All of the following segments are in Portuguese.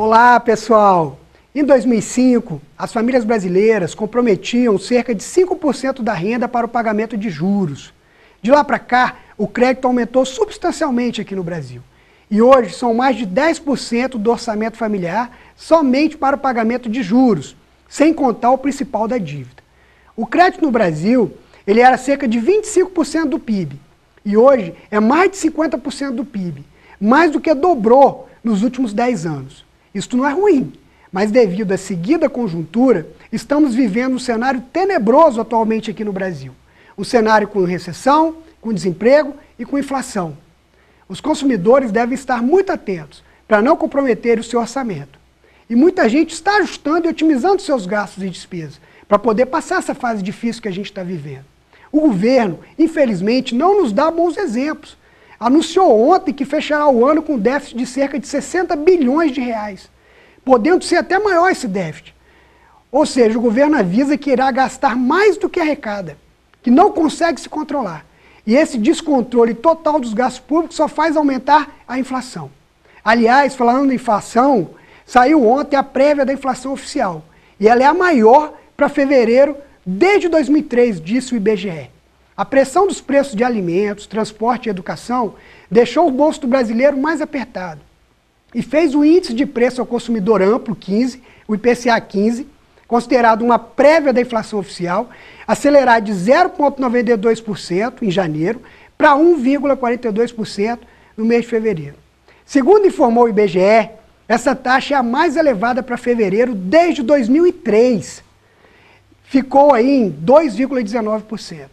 Olá, pessoal! Em 2005, as famílias brasileiras comprometiam cerca de 5% da renda para o pagamento de juros. De lá para cá, o crédito aumentou substancialmente aqui no Brasil. E hoje são mais de 10% do orçamento familiar somente para o pagamento de juros, sem contar o principal da dívida. O crédito no Brasil, ele era cerca de 25% do PIB e hoje é mais de 50% do PIB, mais do que dobrou nos últimos 10 anos. Isto não é ruim, mas devido à seguida conjuntura, estamos vivendo um cenário tenebroso atualmente aqui no Brasil. Um cenário com recessão, com desemprego e com inflação. Os consumidores devem estar muito atentos para não comprometer o seu orçamento. E muita gente está ajustando e otimizando seus gastos e despesas para poder passar essa fase difícil que a gente está vivendo. O governo, infelizmente, não nos dá bons exemplos anunciou ontem que fechará o ano com déficit de cerca de 60 bilhões de reais, podendo ser até maior esse déficit. Ou seja, o governo avisa que irá gastar mais do que arrecada, que não consegue se controlar. E esse descontrole total dos gastos públicos só faz aumentar a inflação. Aliás, falando em inflação, saiu ontem a prévia da inflação oficial. E ela é a maior para fevereiro desde 2003, disse o IBGE. A pressão dos preços de alimentos, transporte e educação deixou o bolso do brasileiro mais apertado e fez o índice de preço ao consumidor amplo 15, o IPCA 15, considerado uma prévia da inflação oficial, acelerar de 0,92% em janeiro para 1,42% no mês de fevereiro. Segundo informou o IBGE, essa taxa é a mais elevada para fevereiro desde 2003. Ficou aí em 2,19%.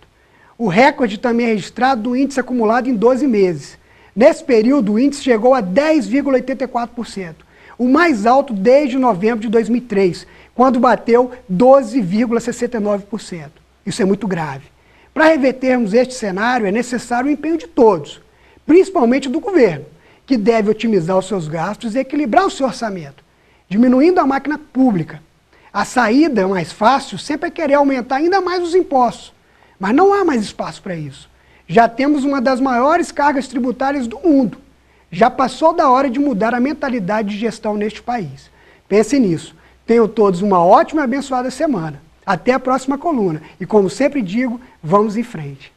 O recorde também é registrado do índice acumulado em 12 meses. Nesse período, o índice chegou a 10,84%, o mais alto desde novembro de 2003, quando bateu 12,69%. Isso é muito grave. Para revertermos este cenário, é necessário o empenho de todos, principalmente do governo, que deve otimizar os seus gastos e equilibrar o seu orçamento, diminuindo a máquina pública. A saída mais fácil sempre é querer aumentar ainda mais os impostos, mas não há mais espaço para isso. Já temos uma das maiores cargas tributárias do mundo. Já passou da hora de mudar a mentalidade de gestão neste país. Pense nisso. Tenham todos uma ótima e abençoada semana. Até a próxima coluna. E como sempre digo, vamos em frente.